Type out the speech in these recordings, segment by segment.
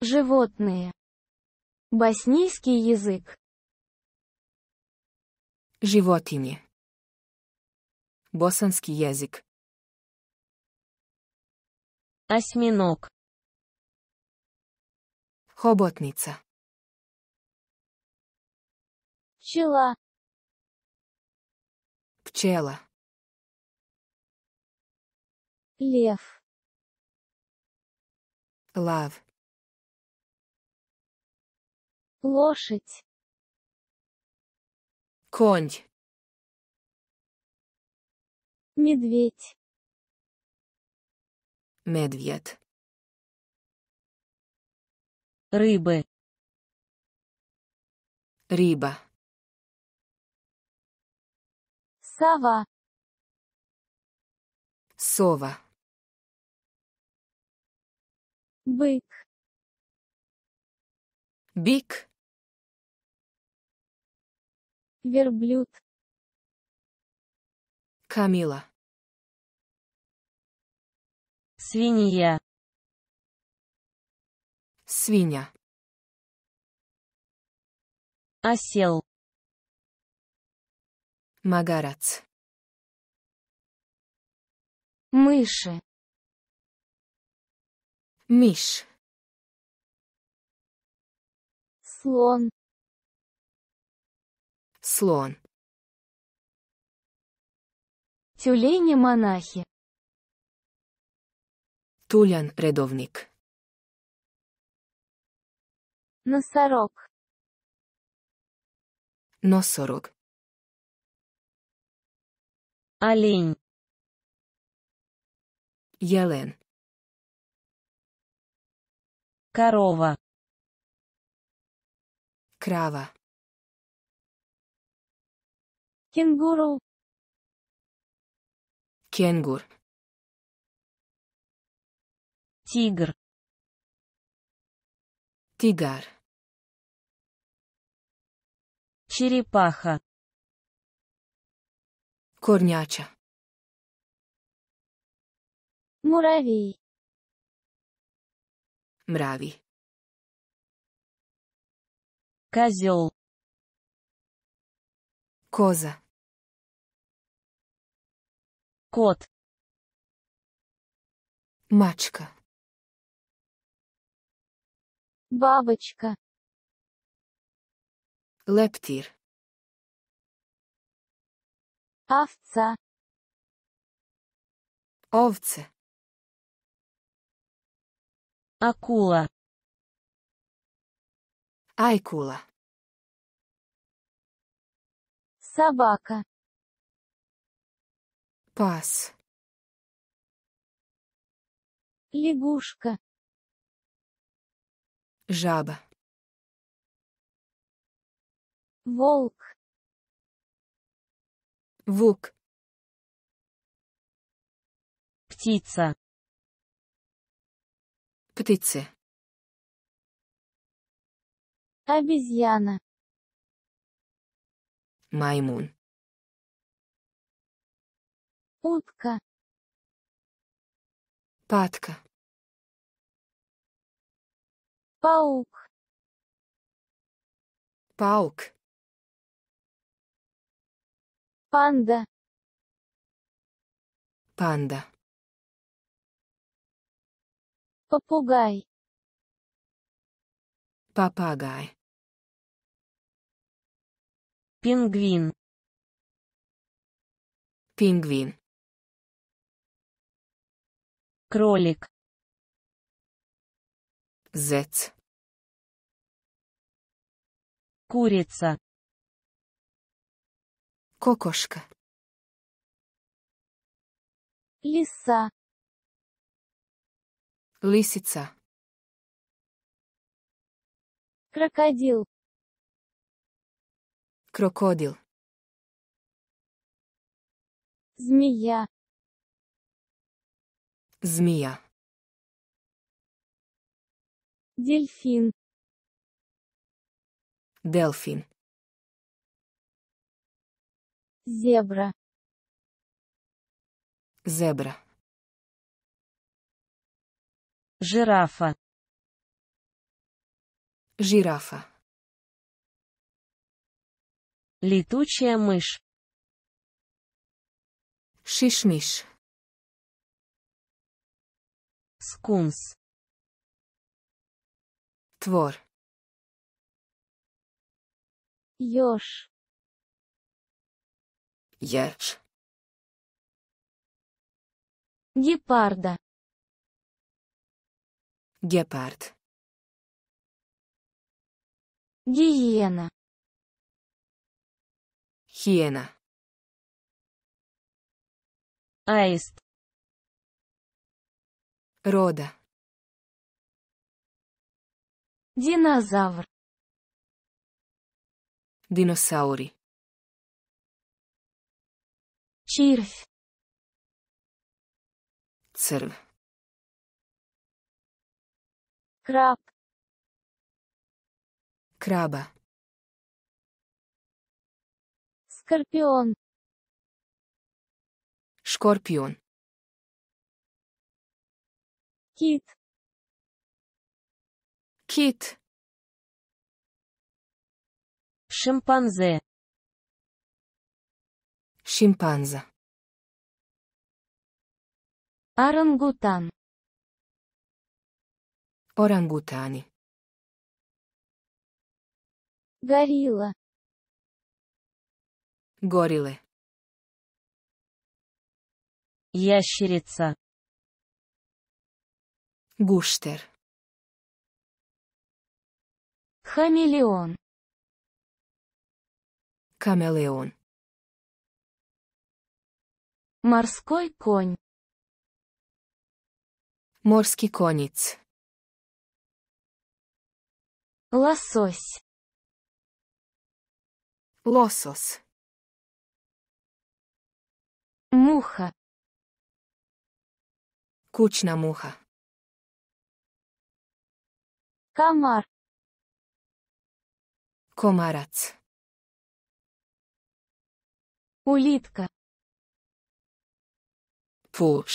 Животные. Боснийский язык. Животинje. Bosanski jezik. Осьминог. Хоботница. Пчела. Пчела. Лев. Лав лошадь конь медведь медведь рыбы Риба. сова сова бык бик Верблюд. Камила. Свинья. Свинья. Осел. Магарац. Мыши. Миш. Слон. Слон. Тюлени-монахи. тулян рядовник, Носорог. Носорог. Олень. Елен. Корова. Крава. Кенгуру. Кенгур. Тигр. Тигар. Черепаха. Корняча. Муравей. Мрави. Козел. Коза. Кот. Мачка. Бабочка. Лептир. Овца. Овце. Акула. Айкула. Собака. Пас. Лягушка. Жаба. Волк. Вук. Птица. Птицы. Обезьяна. Маймун утка патка паук паук панда панда попугай попугай пингвин пингвин кролик зец курица кокошка лиса лисица крокодил крокодил змея Змея. Дельфин. Дельфин. Зебра. Зебра. Жирафа. Жирафа. Летучая мышь. Шишмиш скунс твор ёж еж гепарда гепард гиена Хиена. Аист рода. Динозавр. Диносаури. Червь. Церв. Краб. Краба. Скорпион. Шкорпион. Кит. Кит. Шимпанзе. Шимпанза. Орангутан. Орангутани. Горилла. горилле, Ящерица. Гуштер. Хамелеон. Камелеон. Морской конь. Морский конец. Лосось. Лосос. Муха. Кучная муха. Комар. Комарац. Улитка. Пуш.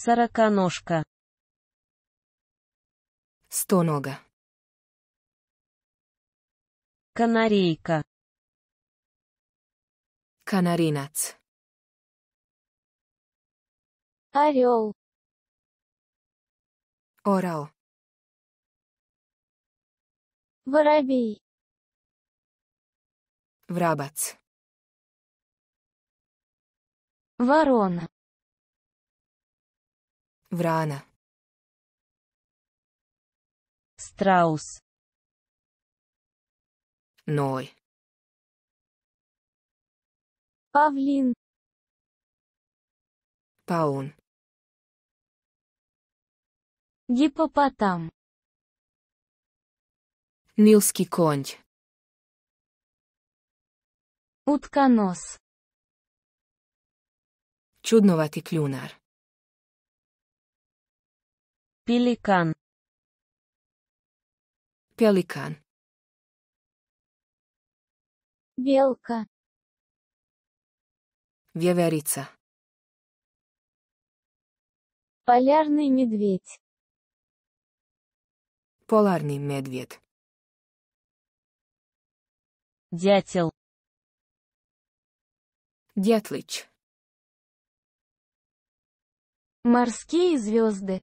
Сороконожка. Стонога. Канарейка. Канаринац. Орел. Орел. Воробей. Врабац. Ворона. Врана. Страус. Ной. Павлин. Паун. Гипопотам. Нилский конь. Утконос. Чудноватый клюнар. Пеликан. Пеликан. Белка. Веверица. Полярный медведь. Полярный медведь. Дятел. Дятлыч. Морские звезды.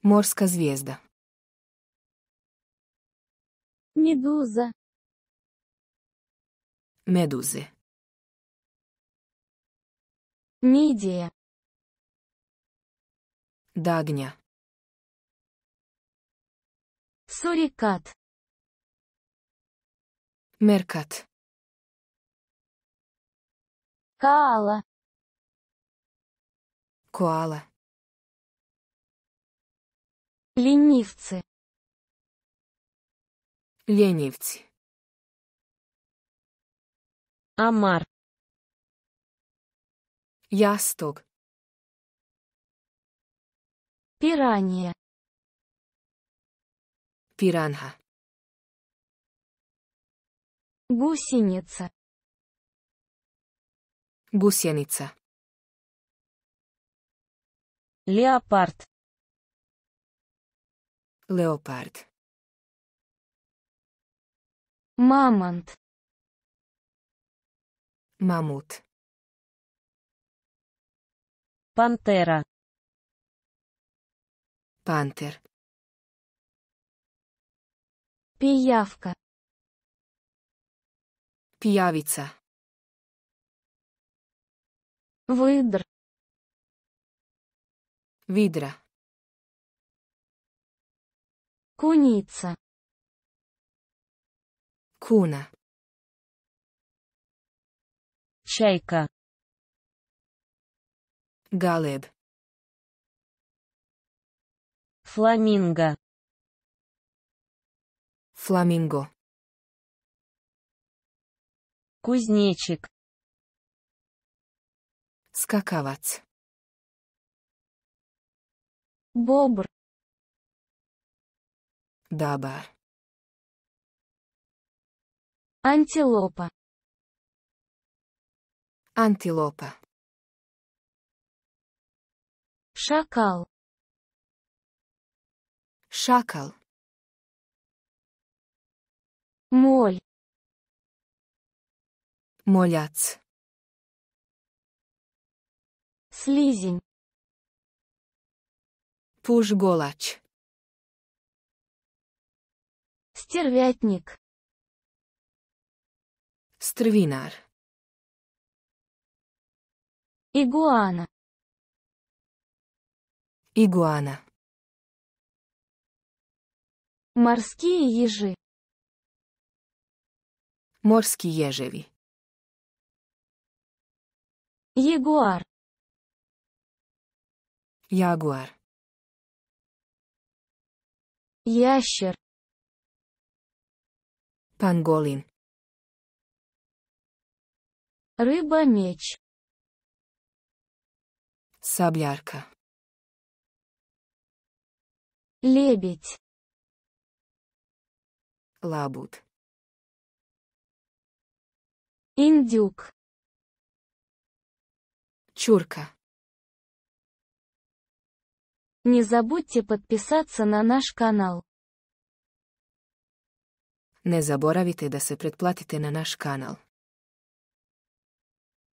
Морская звезда. Медуза. Медузы. Мидия. Дагня. Сурикат. Меркат. Каала. куала, Ленивцы. Ленивцы. Амар. ястог, Пиранья. Пиранха. Гусеница. Гусеница. Леопард. Леопард. Мамонт. Мамут. Пантера. Пантер. Пиявка. Пиявица. Выдр. Видра. Куница. Куна. чайка, Галеб. Фламинго. Фламинго. Кузнечик. Скаковать. Бобр. Даба. Антилопа. Антилопа. Шакал. Шакал. Моль. Моляц. Слизень. пуш Стервятник. Стрвинар. Игуана. Игуана. Морские ежи. Морські єжеві. Ягуар. Ягуар. Ящер. Панголин. Рыба-меч. Саблярка. Лебедь. Лабут. Индюк. Чурка. Не забудьте подписаться на наш канал. Не заборавите да се предплатите на наш канал.